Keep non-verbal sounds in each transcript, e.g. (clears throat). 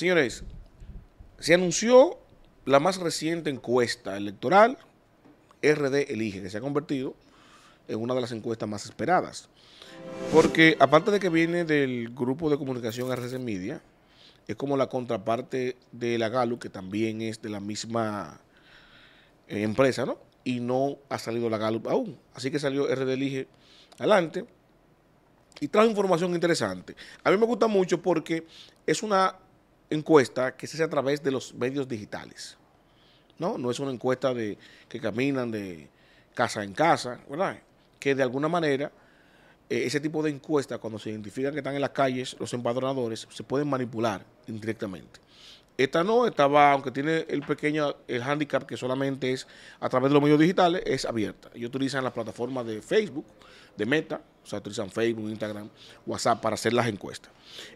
Señores, se anunció la más reciente encuesta electoral, RD Elige, que se ha convertido en una de las encuestas más esperadas. Porque aparte de que viene del grupo de comunicación RC Media, es como la contraparte de la Galup, que también es de la misma eh, empresa, ¿no? Y no ha salido la Galup aún. Así que salió RD Elige adelante y trajo información interesante. A mí me gusta mucho porque es una encuesta que se hace a través de los medios digitales. No, no es una encuesta de que caminan de casa en casa, ¿verdad? Que de alguna manera eh, ese tipo de encuesta cuando se identifican que están en las calles los empadronadores, se pueden manipular indirectamente. Esta no, esta aunque tiene el pequeño el handicap que solamente es a través de los medios digitales, es abierta. Ellos utilizan las plataformas de Facebook, de Meta, o sea, utilizan Facebook, Instagram, WhatsApp para hacer las encuestas.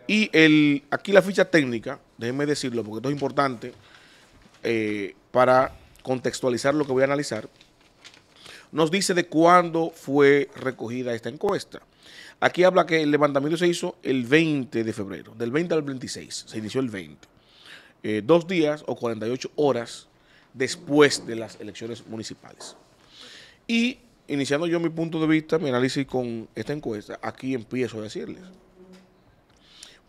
Y el, aquí la ficha técnica, déjenme decirlo porque esto es importante eh, para contextualizar lo que voy a analizar, nos dice de cuándo fue recogida esta encuesta. Aquí habla que el levantamiento se hizo el 20 de febrero, del 20 al 26, se inició el 20. Eh, dos días o 48 horas después de las elecciones municipales. Y iniciando yo mi punto de vista, mi análisis con esta encuesta, aquí empiezo a decirles.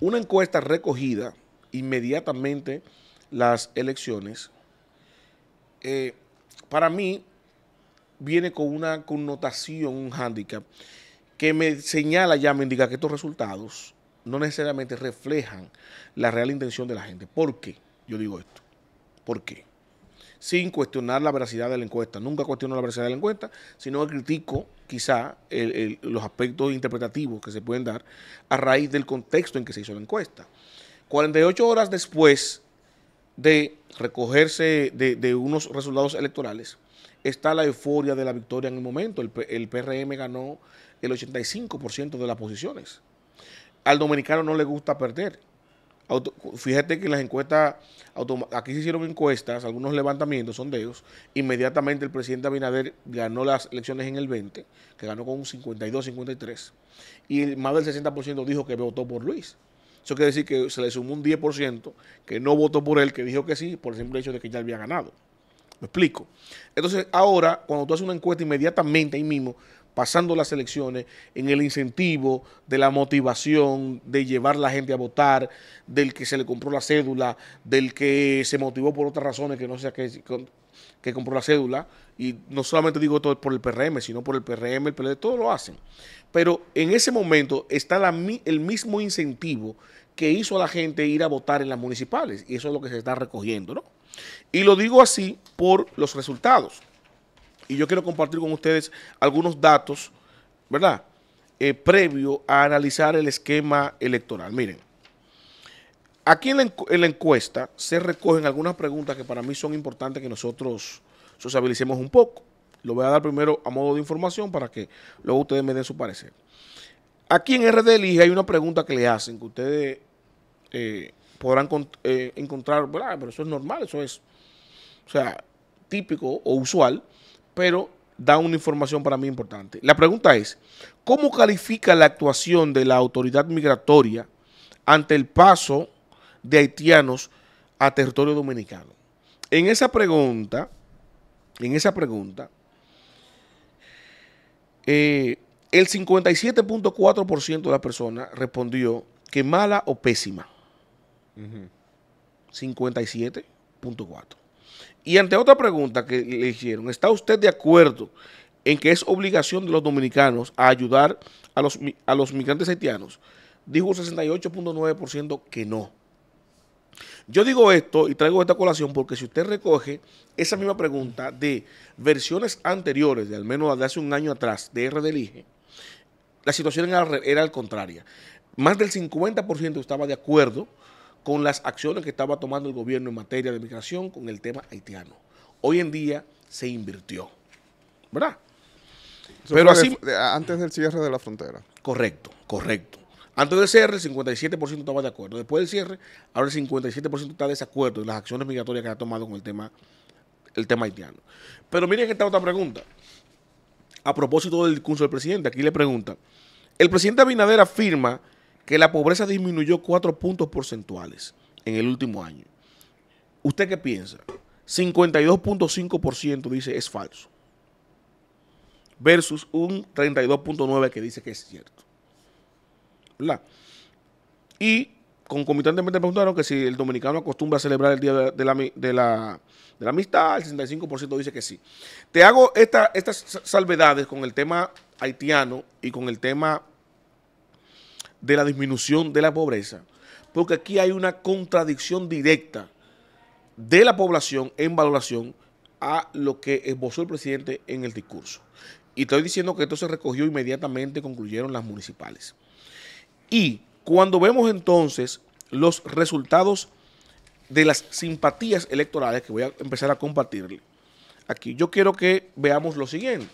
Una encuesta recogida inmediatamente las elecciones, eh, para mí viene con una connotación, un hándicap, que me señala ya, me indica que estos resultados no necesariamente reflejan la real intención de la gente. ¿Por qué? yo digo esto. ¿Por qué? Sin cuestionar la veracidad de la encuesta. Nunca cuestiono la veracidad de la encuesta, sino que critico quizá los aspectos interpretativos que se pueden dar a raíz del contexto en que se hizo la encuesta. 48 horas después de recogerse de, unos resultados electorales, está la euforia de la victoria en el momento. El, el PRM ganó el 85% de las posiciones. Al dominicano no le gusta perder fíjate que las encuestas, aquí se hicieron encuestas, algunos levantamientos, sondeos. Inmediatamente el presidente Abinader ganó las elecciones en el 20, que ganó con un 52-53. Y más del 60% dijo que votó por Luis. Eso quiere decir que se le sumó un 10% que no votó por él, que dijo que sí, por el simple hecho de que ya había ganado. ¿Me explico? Entonces, ahora, cuando tú haces una encuesta, inmediatamente ahí mismo pasando las elecciones, en el incentivo, de la motivación, de llevar a la gente a votar, del que se le compró la cédula, del que se motivó por otras razones que no sea que, que compró la cédula. Y no solamente digo todo por el PRM, sino por el PRM, el PLD, todos lo hacen. Pero en ese momento está el mismo incentivo que hizo a la gente ir a votar en las municipales. Y eso es lo que se está recogiendo, ¿no? Y lo digo así por los resultados. Y yo quiero compartir con ustedes algunos datos, ¿verdad? Eh, previo a analizar el esquema electoral. Miren, aquí en la, encuesta se recogen algunas preguntas que para mí son importantes que nosotros sociabilicemos un poco. Lo voy a dar primero a modo de información para que luego ustedes me den su parecer. Aquí en RD hay una pregunta que le hacen que ustedes eh, podrán eh, encontrar, ¿verdad? pero eso es normal, eso es, o sea, típico o usual pero da una información para mí importante. La pregunta es, ¿cómo califica la actuación de la autoridad migratoria ante el paso de haitianos a territorio dominicano? En esa pregunta, en esa pregunta, eh, el 57.4% de las personas respondió que mala o pésima. 57.4%. Y ante otra pregunta que le hicieron, ¿está usted de acuerdo en que es obligación de los dominicanos a ayudar a los, migrantes haitianos? Dijo un 68.9% que no. Yo digo esto y traigo esta colación porque si usted recoge esa misma pregunta de versiones anteriores, de al menos de hace un año atrás, de delige, la situación era, al contraria. Más del 50% estaba de acuerdo con las acciones que estaba tomando el gobierno en materia de migración con el tema haitiano. Hoy en día se invirtió, ¿verdad? Pero así, antes del cierre de la frontera. Correcto, correcto. Antes del cierre, el 57% estaba de acuerdo. Después del cierre, ahora el 57% está de desacuerdo en las acciones migratorias que ha tomado con el tema, el tema haitiano. Pero miren que está otra pregunta. A propósito del discurso del presidente, aquí le pregunta: El presidente Abinader afirma que la pobreza disminuyó 4 puntos porcentuales en el último año. ¿Usted qué piensa? 52.5% dice es falso. Versus un 32.9% que dice que es cierto. ¿Verdad? Y concomitantemente preguntaron que si el dominicano acostumbra a celebrar el Día de la, Amistad, el 65% dice que sí. Te hago estas salvedades con el tema haitiano y con el tema de la disminución de la pobreza, porque aquí hay una contradicción directa de la población en valoración a lo que esbozó el presidente en el discurso. Y estoy diciendo que esto se recogió inmediatamente, concluyeron las municipales. Y cuando vemos entonces los resultados de las simpatías electorales que voy a empezar a compartirle aquí, yo quiero que veamos lo siguiente.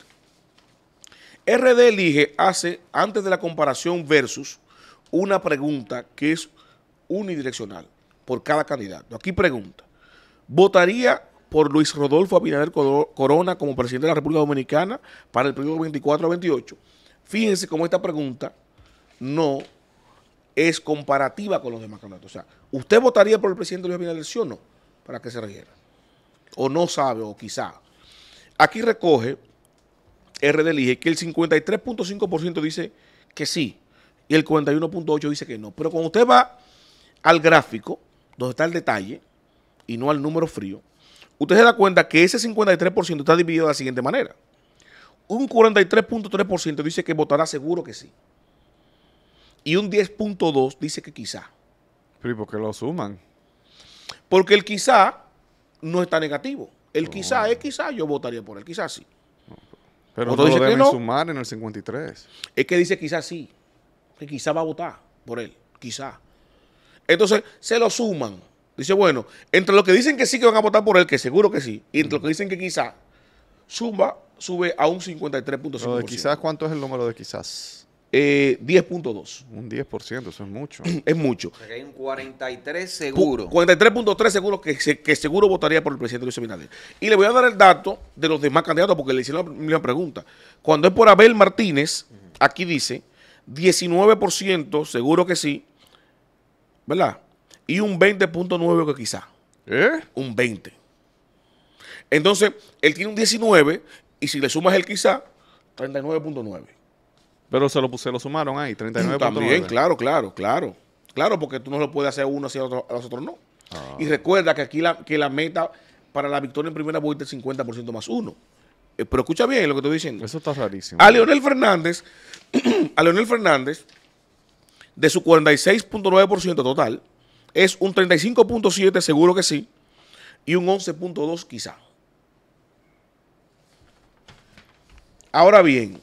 RD elige hace, antes de la comparación versus, una pregunta que es unidireccional por cada candidato. Aquí pregunta, ¿votaría por Luis Rodolfo Abinader Corona como presidente de la República Dominicana para el periodo 24 28? Fíjense cómo esta pregunta no es comparativa con los demás candidatos. O sea, ¿usted votaría por el presidente Luis Abinader, sí o no? Para que se refiera. O no sabe, o quizá. Aquí recoge, RD elige, que el 53.5% dice que sí, y el 41.8 dice que no. Pero cuando usted va al gráfico, donde está el detalle, y no al número frío, usted se da cuenta que ese 53% está dividido de la siguiente manera. Un 43.3% dice que votará seguro que sí. Y un 10.2% dice que quizá. Pero por qué lo suman? Porque el quizá no está negativo. El quizá es quizá, yo votaría por él, quizá sí. pero no lo deben sumar en el 53. Es que dice quizá sí que quizá va a votar por él, quizá. Entonces se lo suman. Dice, bueno, entre los que dicen que sí que van a votar por él, que seguro que sí, y entre los que dicen que quizá, suma, sube a un 53.5%. Quizás, ¿cuánto es el número de quizás? 10.2. Eh, un 10%, eso es mucho. (clears throat) es mucho. hay un 43 seguro. 43.3 seguro que, que seguro votaría por el presidente Luis Abinader. Y le voy a dar el dato de los demás candidatos porque le hicieron la misma pregunta. Cuando es por Abel Martínez, aquí dice 19%, seguro que sí, ¿verdad? Y un 20.9% que quizá. ¿Eh? Un 20. Entonces, él tiene un 19 y si le sumas el quizá, 39.9. Pero se lo, lo sumaron ahí, 39.9. También, claro, claro, claro. Claro, porque tú no lo puedes hacer uno hacia a los otros no. Ah. Y recuerda que aquí la, que la meta para la victoria en primera vuelta es 50% más uno. Eh, pero escucha bien lo que estoy diciendo. Eso está rarísimo. A Leonel Fernández, (clears throat) a Leonel Fernández, de su 46.9% total, es un 35.7% seguro que sí, y un 11.2% quizá. Ahora bien,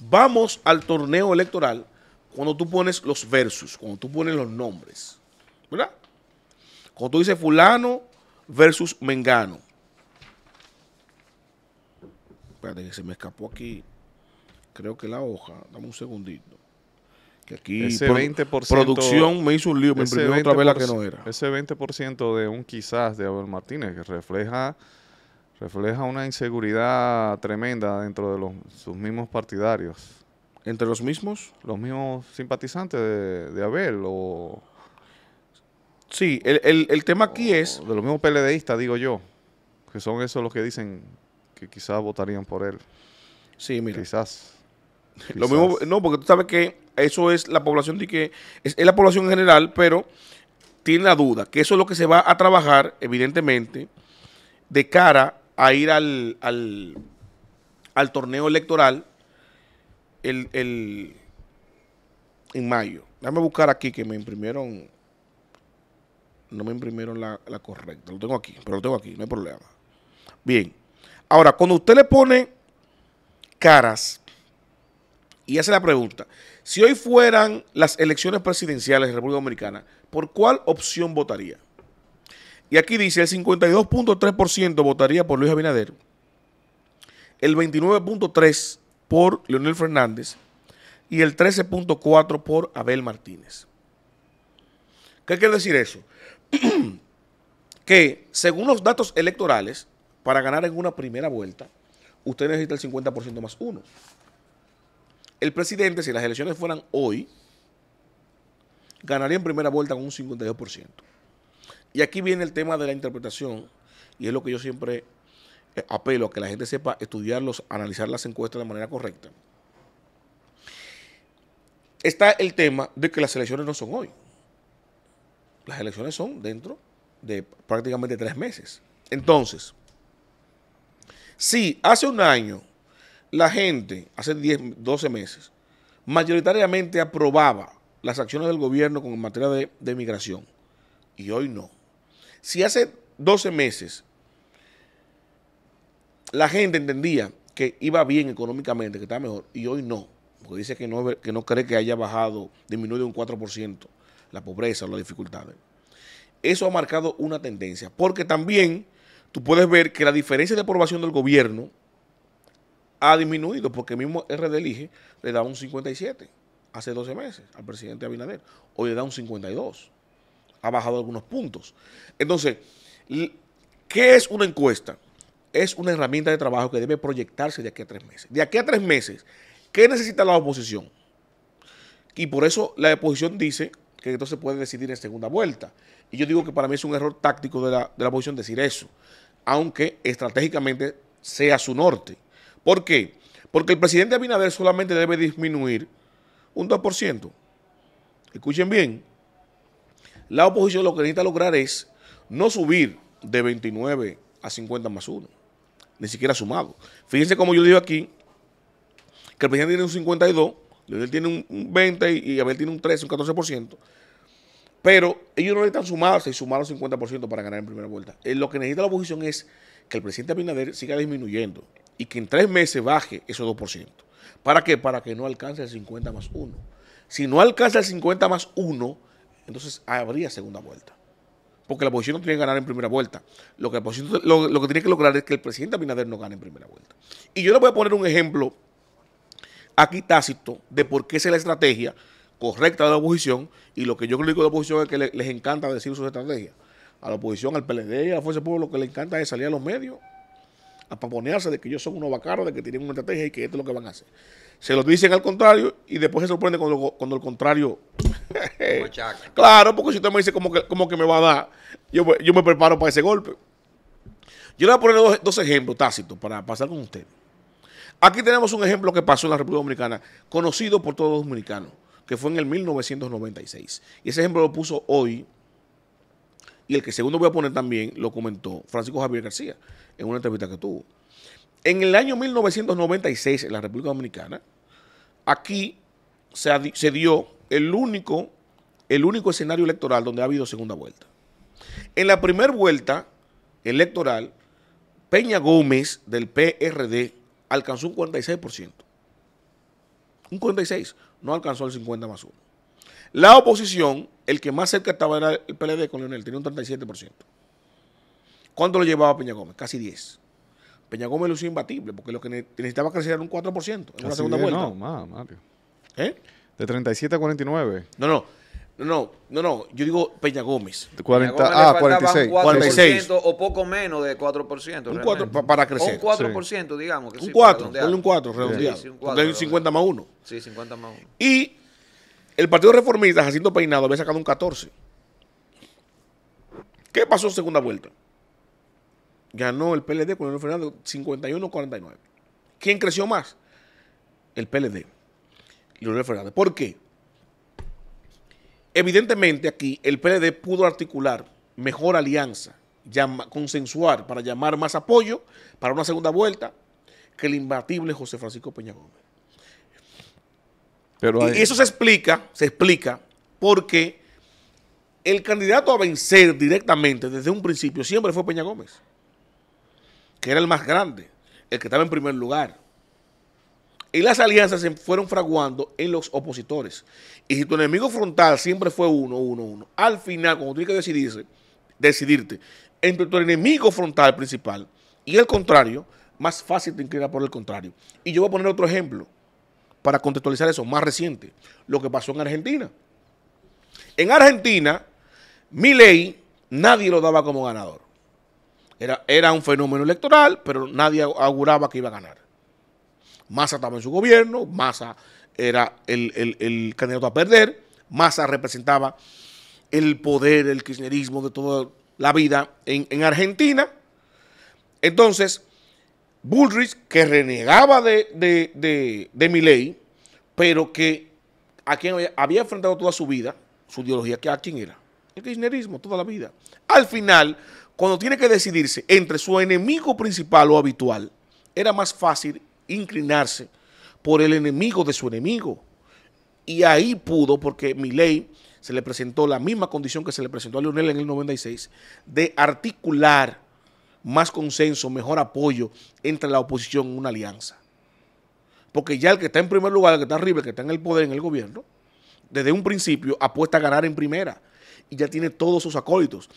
vamos al torneo electoral cuando tú pones los versus, cuando tú pones los nombres, ¿verdad? Cuando tú dices fulano versus mengano, de que se me escapó aquí. Creo que la hoja. Dame un segundito. Que aquí ese producción me hizo un lío, me otra vez la que no era. Ese 20% de un quizás de Abel Martínez que refleja refleja una inseguridad tremenda dentro de los, sus mismos partidarios. ¿Entre los mismos? Los mismos simpatizantes de, Abel o... Sí, el, el, tema aquí es... De los mismos PLDistas, digo yo, que son esos los que dicen que quizás votarían por él. Sí, mira. Quizás. Lo mismo, no, porque tú sabes que eso es la población de que es, la población en general, pero tiene la duda que eso es lo que se va a trabajar, evidentemente, de cara a ir al, al, torneo electoral el, en mayo. Déjame buscar aquí que me imprimieron. No me imprimieron la, la correcta. Lo tengo aquí, pero lo tengo aquí, no hay problema. Bien. Ahora, cuando usted le pone caras y hace la pregunta, si hoy fueran las elecciones presidenciales de la República Dominicana, ¿por cuál opción votaría? Y aquí dice, el 52.3% votaría por Luis Abinader, el 29.3% por Leonel Fernández y el 13.4% por Abel Martínez. ¿Qué quiere decir eso? (clears throat) que según los datos electorales, para ganar en una primera vuelta, usted necesita el 50% más uno. El presidente, si las elecciones fueran hoy, ganaría en primera vuelta con un 52%. Y aquí viene el tema de la interpretación, y es lo que yo siempre eh, apelo a que la gente sepa estudiarlos, analizar las encuestas de manera correcta. Está el tema de que las elecciones no son hoy. Las elecciones son dentro de prácticamente tres meses. Entonces, si hace un año la gente, hace 10, 12 meses, mayoritariamente aprobaba las acciones del gobierno con materia de, migración y hoy no. Si hace 12 meses la gente entendía que iba bien económicamente, que estaba mejor, y hoy no, porque dice que no, que no cree que haya bajado, disminuido un 4% la pobreza o las dificultades. Eso ha marcado una tendencia, porque también tú puedes ver que la diferencia de aprobación del gobierno ha disminuido, porque mismo RD Elige le da un 57 hace 12 meses al presidente Abinader, hoy le da un 52, ha bajado algunos puntos. Entonces, ¿qué es una encuesta? Es una herramienta de trabajo que debe proyectarse de aquí a tres meses. De aquí a tres meses, ¿qué necesita la oposición? Y por eso la oposición dice que entonces puede decidir en segunda vuelta. Y yo digo que para mí es un error táctico de la, de la oposición decir eso aunque estratégicamente sea su norte. ¿Por qué? Porque el presidente Abinader solamente debe disminuir un 2%. Escuchen bien. La oposición lo que necesita lograr es no subir de 29 a 50 más 1, ni siquiera sumado. Fíjense como yo digo aquí, que el presidente tiene un 52, Leonel tiene un 20 y Abel tiene un 13, un 14%. Pero ellos no necesitan sumarse y sumar los 50% para ganar en primera vuelta. Eh, lo que necesita la oposición es que el presidente Abinader siga disminuyendo y que en tres meses baje esos 2%. ¿Para qué? Para que no alcance el 50 más 1. Si no alcanza el 50 más 1, entonces habría segunda vuelta. Porque la oposición no tiene que ganar en primera vuelta. Lo que, lo, que tiene que lograr es que el presidente Abinader no gane en primera vuelta. Y yo le voy a poner un ejemplo aquí tácito de por qué es la estrategia correcta de la oposición y lo que yo critico de la oposición es que les encanta decir sus estrategias. A la oposición, al PLD, a la Fuerza Pública, lo que le encanta es salir a los medios a paponearse de que ellos son unos vacaros de que tienen una estrategia y que esto es lo que van a hacer. Se los dicen al contrario y después se sorprende cuando, cuando el contrario... (laughs) claro, porque si usted me dice como que, como que me va a dar, yo, me preparo para ese golpe. Yo le voy a poner dos, dos ejemplos tácitos para pasar con usted Aquí tenemos un ejemplo que pasó en la República Dominicana, conocido por todos los dominicanos que fue en el 1996. Y ese ejemplo lo puso hoy, y el que segundo voy a poner también lo comentó Francisco Javier García en una entrevista que tuvo. En el año 1996, en la República Dominicana, aquí se, dio el único, el único escenario electoral donde ha habido segunda vuelta. En la primera vuelta electoral, Peña Gómez del PRD alcanzó un 46%. Un 46. No alcanzó el 50 más 1. La oposición, el que más cerca estaba era el PLD con Leonel, tenía un 37%. ¿Cuánto lo llevaba Peña Gómez? Casi 10. Peña Gómez lo hizo imbatible porque lo que necesitaba crecer era un 4% en una segunda vuelta. No, más, ¿Eh? De 37 a 49. No, no. No, no, no, yo digo Peña Gómez. 40, ah, 46. 46. O poco menos de 4%. Un 4 para crecer. un 4%, digamos. un, 4, ponle un 4, redondeado. un 50 más 1. Sí, 50 más 1. Y el Partido Reformista, Jacinto Peinado, había sacado un 14. ¿Qué pasó en segunda vuelta? Ganó el PLD con Leonel Fernández 51-49. ¿Quién creció más? El PLD. Leonel Fernández. ¿Por qué? Evidentemente aquí el PLD pudo articular mejor alianza, consensuar para llamar más apoyo para una segunda vuelta que el imbatible José Francisco Peña Gómez. Pero Y eso se explica, se explica porque el candidato a vencer directamente desde un principio siempre fue Peña Gómez, que era el más grande, el que estaba en primer lugar. Y las alianzas se fueron fraguando en los opositores. Y si tu enemigo frontal siempre fue uno, uno, uno, al final, cuando tienes que decidirse, decidirte entre tu enemigo frontal principal y el contrario, más fácil te queda por el contrario. Y yo voy a poner otro ejemplo para contextualizar eso, más reciente, lo que pasó en Argentina. En Argentina, mi ley, nadie lo daba como ganador. Era, era un fenómeno electoral, pero nadie auguraba que iba a ganar. Massa estaba en su gobierno, Massa era el, candidato a perder, Massa representaba el poder, el kirchnerismo de toda la vida en, Argentina. Entonces, Bullrich, que renegaba de, de, de, pero que a quien había, enfrentado toda su vida, su ideología, que ¿a quién era? El kirchnerismo, toda la vida. Al final, cuando tiene que decidirse entre su enemigo principal o habitual, era más fácil inclinarse por el enemigo de su enemigo. Y ahí pudo, porque mi ley se le presentó la misma condición que se le presentó a Leonel en el 96, de articular más consenso, mejor apoyo entre la oposición en una alianza. Porque ya el que está en primer lugar, el que está arriba, el que está en el poder, en el gobierno, desde un principio apuesta a ganar en primera y ya tiene todos sus acólitos.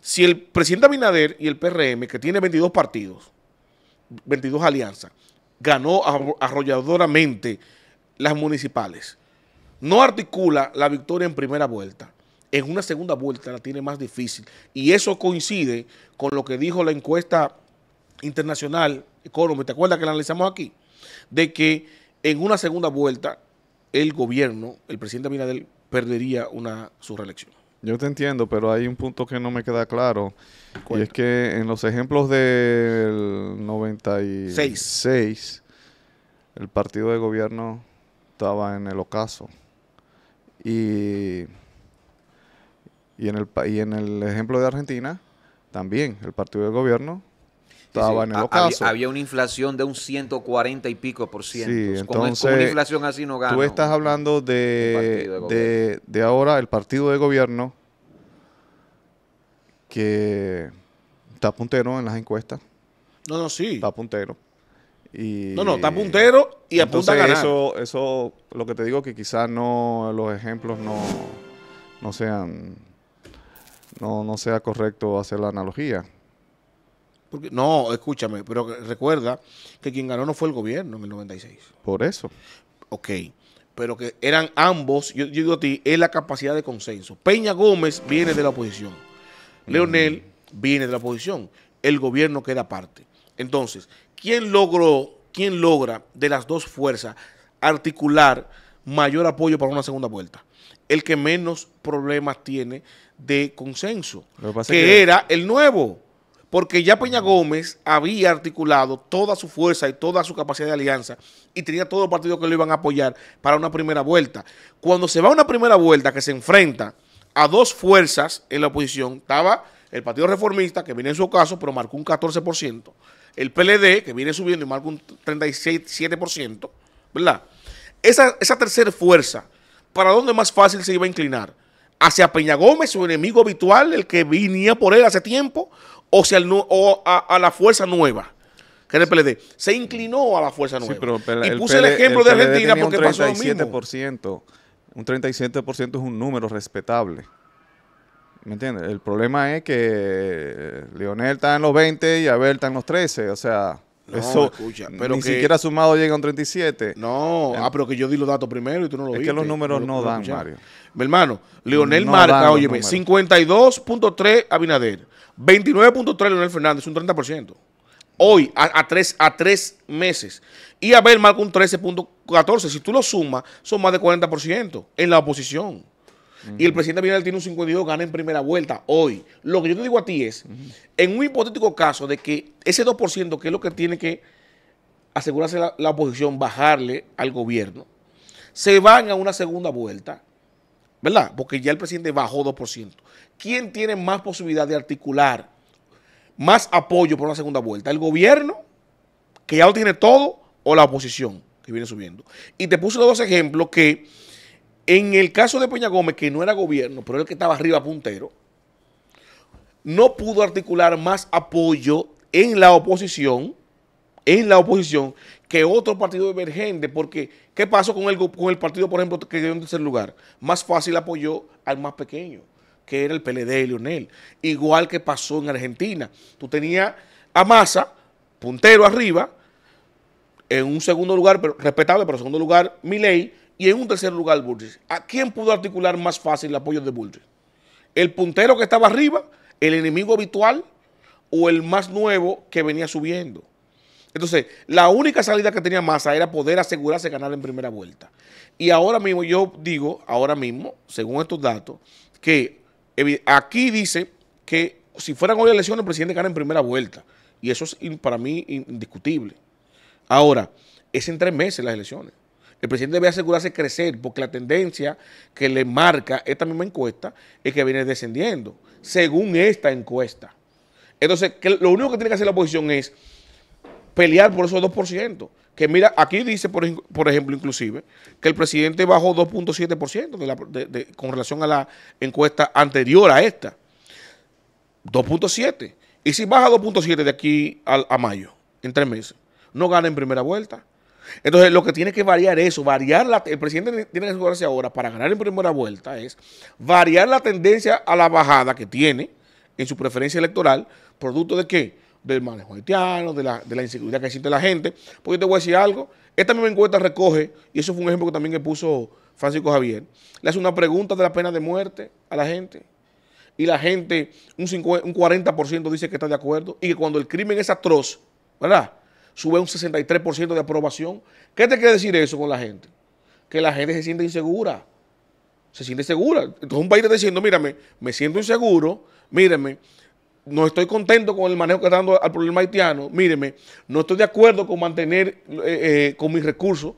Si el presidente Abinader y el PRM, que tiene 22 partidos, 22 alianzas, ganó arrolladoramente las municipales. No articula la victoria en primera vuelta. En una segunda vuelta la tiene más difícil. Y eso coincide con lo que dijo la encuesta internacional Economy. ¿Te acuerdas que la analizamos aquí? De que en una segunda vuelta el gobierno, el presidente Miradel, perdería una, su reelección. Yo te entiendo, pero hay un punto que no me queda claro. Y es que en los ejemplos del 96, el partido de gobierno estaba en el ocaso. Y, en el, y en el ejemplo de Argentina, también el partido de gobierno había, una inflación de un 140 y pico por ciento. una inflación así no gana. Tú estás hablando de, de, ahora el partido de gobierno que está puntero en las encuestas. No, no, sí. Está puntero. Y, no, no, está puntero y apunta a ganar. Eso, eso, lo que te digo que quizás no, los ejemplos no, no sean, no, no sea correcto hacer la analogía no, escúchame, pero recuerda que quien ganó no fue el gobierno en el 96. Por eso. Ok, pero que eran ambos, yo, digo a ti, es la capacidad de consenso. Peña Gómez viene de la oposición. Mm. Leonel viene de la oposición. El gobierno queda aparte. Entonces, ¿quién logró, quién logra de las dos fuerzas articular mayor apoyo para una segunda vuelta? El que menos problemas tiene de consenso, que era el nuevo porque ya Peña Gómez había articulado toda su fuerza y toda su capacidad de alianza y tenía todos los partidos que lo iban a apoyar para una primera vuelta. Cuando se va a una primera vuelta que se enfrenta a dos fuerzas en la oposición, estaba el Partido Reformista, que viene en su caso, pero marcó un 14%, el PLD, que viene subiendo y marcó un 37%, ¿verdad? Esa, esa tercera fuerza, ¿para dónde más fácil se iba a inclinar? ¿Hacia Peña Gómez, su enemigo habitual, el que venía por él hace tiempo? o, sea, o a, la fuerza nueva, que era el PLD. Se inclinó a la fuerza nueva. y puse el, ejemplo de Argentina porque pasó lo mismo. Un 37% es un número respetable. ¿Me entiendes? El problema es que Leonel está en los 20 y Abel está en los 13. O sea, eso, pero ni siquiera sumado llega a un 37. No, ah, pero que yo di los datos primero y tú no lo viste. Es que los números no, dan, Mario. Mi hermano, Leonel Marca, óyeme, 52.3 Abinader, 29.3 Leonel Fernández, un 30%. Hoy, a, tres, a tres meses. Y Abel marca un 13.14. Si tú lo sumas, son más de 40% en la oposición. Y el presidente Abinader tiene un 52, gana en primera vuelta hoy. Lo que yo te digo a ti es, en un hipotético caso de que ese 2%, que es lo que tiene que asegurarse la, oposición, bajarle al gobierno, se van a una segunda vuelta, ¿verdad? Porque ya el presidente bajó 2%. ¿Quién tiene más posibilidad de articular más apoyo por una segunda vuelta? ¿El gobierno, que ya lo tiene todo, o la oposición, que viene subiendo? Y te puse los dos ejemplos que en el caso de Peña Gómez, que no era gobierno, pero el que estaba arriba puntero, no pudo articular más apoyo en la oposición, en la oposición, que otro partido emergente, porque ¿qué pasó con el, partido, por ejemplo, que quedó en tercer lugar? Más fácil apoyó al más pequeño, que era el PLD de Lionel. Igual que pasó en Argentina. Tú tenías a Massa, puntero arriba, en un segundo lugar, pero, respetable, pero segundo lugar, Milei, y en un tercer lugar, Bullrich. ¿A quién pudo articular más fácil el apoyo de Bullrich? ¿El puntero que estaba arriba, el enemigo habitual o el más nuevo que venía subiendo? Entonces, la única salida que tenía Massa era poder asegurarse ganar en primera vuelta. Y ahora mismo, yo digo, ahora mismo, según estos datos, que aquí dice que si fueran hoy elecciones, el presidente gana en primera vuelta. Y eso es para mí indiscutible. Ahora, es en tres meses las elecciones. El presidente debe asegurarse de crecer porque la tendencia que le marca esta misma encuesta es que viene descendiendo, según esta encuesta. Entonces, lo único que tiene que hacer la oposición es pelear por esos 2%. Que mira, aquí dice, por, ejemplo, inclusive, que el presidente bajó 2.7% con relación a la encuesta anterior a esta. 2.7. Y si baja 2.7 de aquí a mayo, en tres meses, no gana en primera vuelta. Entonces, lo que tiene que variar eso, variar la, el presidente tiene que asegurarse ahora para ganar en primera vuelta es variar la tendencia a la bajada que tiene en su preferencia electoral, producto de qué? Del manejo haitiano, de la, inseguridad que existe la gente. Porque yo te voy a decir algo, esta misma encuesta recoge, y eso fue un ejemplo que también que puso Francisco Javier, le hace una pregunta de la pena de muerte a la gente y la gente, un, un 40% dice que está de acuerdo y que cuando el crimen es atroz, ¿verdad? sube un 63% de aprobación. ¿Qué te quiere decir eso con la gente? Que la gente se siente insegura. Se siente segura. Entonces un país está diciendo, mírame, me siento inseguro, mírame, no estoy contento con el manejo que está dando al problema haitiano, míreme, no estoy de acuerdo con mantener eh, eh, con mis recursos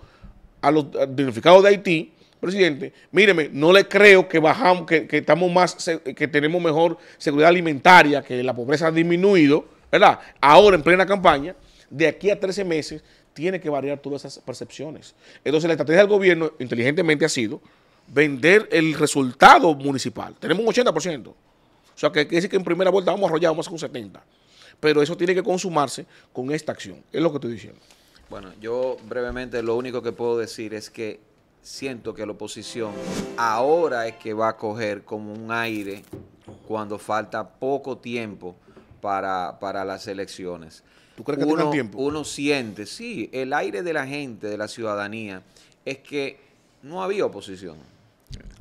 a los dignificados de Haití, presidente, míreme, no le creo que bajamos, estamos más, que tenemos mejor seguridad alimentaria, que la pobreza ha disminuido, ¿verdad? Ahora en plena campaña de aquí a 13 meses tiene que variar todas esas percepciones. Entonces la estrategia del gobierno inteligentemente ha sido vender el resultado municipal. Tenemos un 80%. O sea, que quiere decir que en primera vuelta vamos a arrollar, vamos un 70. Pero eso tiene que consumarse con esta acción. Es lo que estoy diciendo. Bueno, yo brevemente lo único que puedo decir es que siento que la oposición ahora es que va a coger como un aire cuando falta poco tiempo para, para las elecciones uno, Uno siente, sí, el aire de la gente, de la ciudadanía, es que no había oposición.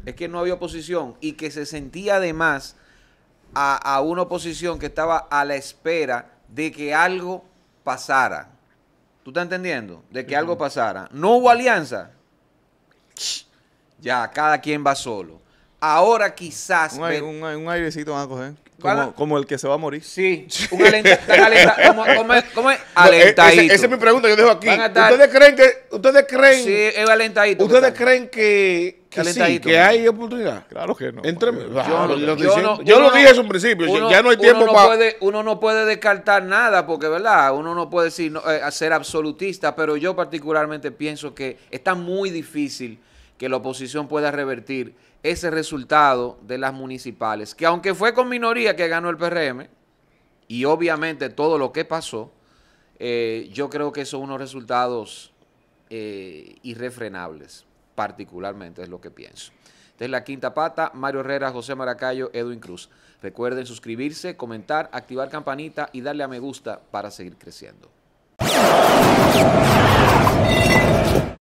Es que no había oposición y que se sentía además a, una oposición que estaba a la espera de que algo pasara. ¿Tú estás entendiendo? De que algo pasara. No hubo alianza. Ya, cada quien va solo. Ahora quizás. Un, airecito van a coger. Como, el que se va a morir. Sí, un es? alentadito. Esa, es mi pregunta, yo dejo aquí. ¿Ustedes creen que ustedes creen Sí, es alentadito. ¿Ustedes creen que, sí, que hay oportunidad? Claro que no. Entre, ah, yo, lo dije desde un principio, uno, ya no hay tiempo no puede, uno no puede descartar nada porque verdad, uno no puede decir eh, ser absolutista, pero yo particularmente pienso que está muy difícil que la oposición pueda revertir ese resultado de las municipales, que aunque fue con minoría que ganó el PRM, y obviamente todo lo que pasó, eh, yo creo que son unos resultados eh, irrefrenables, particularmente es lo que pienso. Entonces, la quinta pata, Mario Herrera, José Maracayo, Edwin Cruz. Recuerden suscribirse, comentar, activar campanita y darle a me gusta para seguir creciendo.